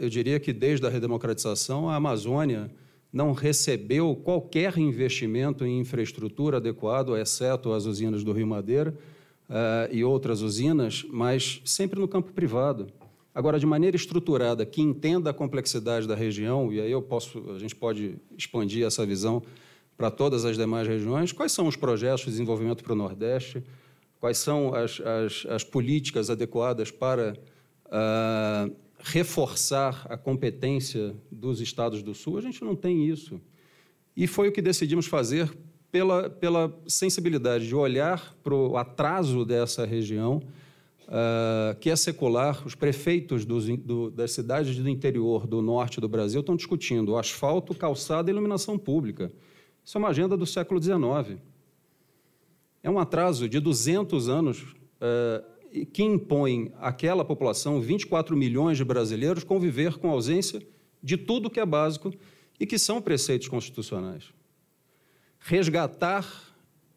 eu diria que desde a redemocratização, a Amazônia não recebeu qualquer investimento em infraestrutura adequado, exceto as usinas do Rio Madeira eh, e outras usinas, mas sempre no campo privado. Agora, de maneira estruturada, que entenda a complexidade da região, e aí eu posso, a gente pode expandir essa visão para todas as demais regiões, quais são os projetos de desenvolvimento para o Nordeste, quais são as, as, as políticas adequadas para uh, reforçar a competência dos estados do Sul, a gente não tem isso. E foi o que decidimos fazer pela, pela sensibilidade de olhar para o atraso dessa região, uh, que é secular. Os prefeitos dos, do, das cidades do interior do norte do Brasil estão discutindo asfalto, calçada e iluminação pública. Isso é uma agenda do século XIX. É um atraso de 200 anos. Uh, que impõem àquela população, 24 milhões de brasileiros, conviver com a ausência de tudo que é básico e que são preceitos constitucionais. Resgatar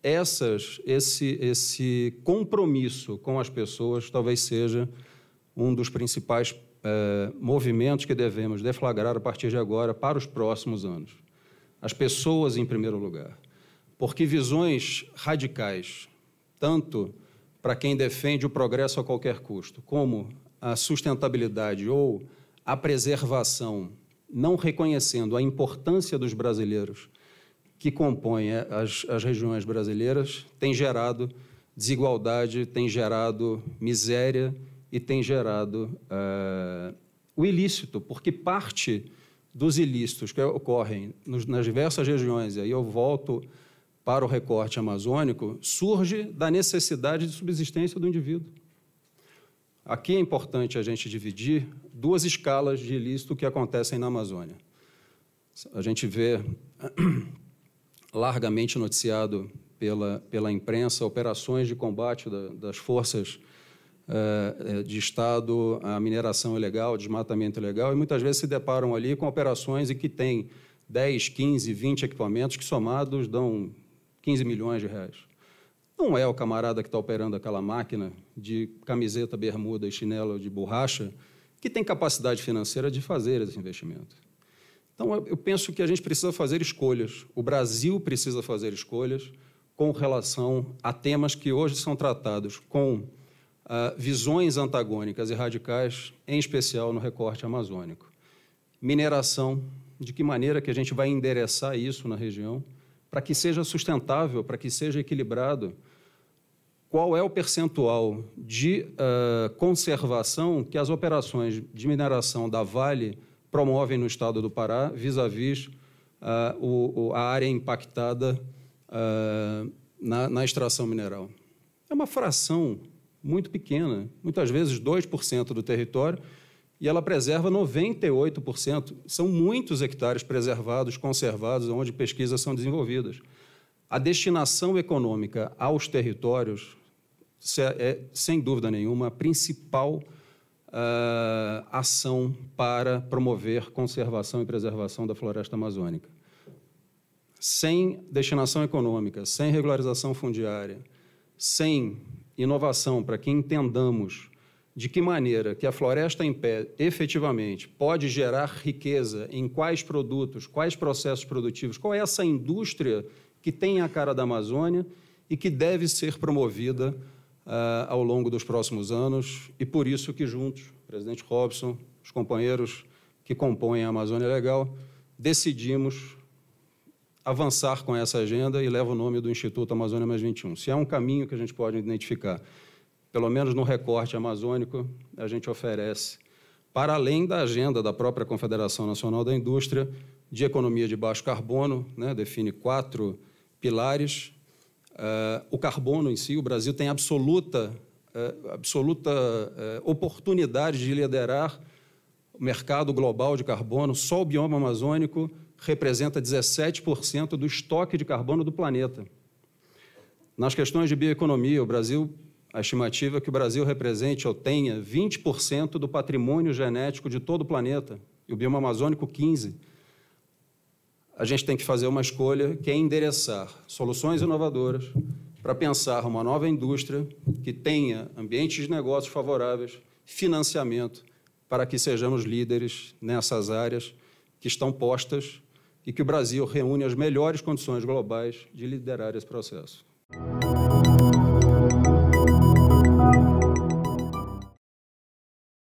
essas, esse, esse compromisso com as pessoas talvez seja um dos principais eh, movimentos que devemos deflagrar a partir de agora para os próximos anos. As pessoas em primeiro lugar. Porque visões radicais, tanto para quem defende o progresso a qualquer custo, como a sustentabilidade ou a preservação, não reconhecendo a importância dos brasileiros que compõem eh, as, as regiões brasileiras, tem gerado desigualdade, tem gerado miséria e tem gerado uh, o ilícito, porque parte dos ilícitos que ocorrem nos, nas diversas regiões, e aí eu volto para o recorte amazônico surge da necessidade de subsistência do indivíduo. Aqui é importante a gente dividir duas escalas de ilícito que acontecem na Amazônia. A gente vê largamente noticiado pela, pela imprensa operações de combate da, das forças eh, eh, de Estado à mineração ilegal, desmatamento ilegal, e muitas vezes se deparam ali com operações em que tem 10, 15, 20 equipamentos que somados dão 15 milhões de reais. Não é o camarada que está operando aquela máquina de camiseta, bermuda e chinelo de borracha que tem capacidade financeira de fazer esse investimento. Então, eu penso que a gente precisa fazer escolhas. O Brasil precisa fazer escolhas com relação a temas que hoje são tratados com Uh, visões antagônicas e radicais, em especial no recorte amazônico. Mineração, de que maneira que a gente vai endereçar isso na região para que seja sustentável, para que seja equilibrado, qual é o percentual de uh, conservação que as operações de mineração da Vale promovem no estado do Pará, vis-à-vis -vis, uh, eh, o, a área impactada uh, na, na extração mineral? É uma fração muito pequena, muitas vezes 2% do território, e ela preserva 98%. São muitos hectares preservados, conservados, onde pesquisas são desenvolvidas. A destinação econômica aos territórios é, é, sem dúvida nenhuma, a principal uh, ação para promover conservação e preservação da floresta amazônica. Sem destinação econômica, sem regularização fundiária, sem inovação para que entendamos de que maneira que a floresta em pé efetivamente pode gerar riqueza, em quais produtos, quais processos produtivos, qual é essa indústria que tem a cara da Amazônia e que deve ser promovida uh, ao longo dos próximos anos. E por isso que juntos, presidente Robson, os companheiros que compõem a Amazônia Legal, decidimos avançar com essa agenda e leva o nome do Instituto Amazônia Mais 21. Se é um caminho que a gente pode identificar pelo menos no recorte amazônico, a gente oferece, para além da agenda da própria Confederação Nacional da Indústria, de economia de baixo carbono, né, define quatro pilares. Uh, o carbono em si, o Brasil tem absoluta, uh, absoluta uh, oportunidade de liderar o mercado global de carbono. Só o bioma amazônico representa 17% do estoque de carbono do planeta. Nas questões de bioeconomia, o Brasil a estimativa é que o Brasil represente ou tenha 20% do patrimônio genético de todo o planeta, e o bioma amazônico 15%. A gente tem que fazer uma escolha que é endereçar soluções inovadoras para pensar uma nova indústria que tenha ambientes de negócios favoráveis, financiamento, para que sejamos líderes nessas áreas que estão postas e que o Brasil reúne as melhores condições globais de liderar esse processo.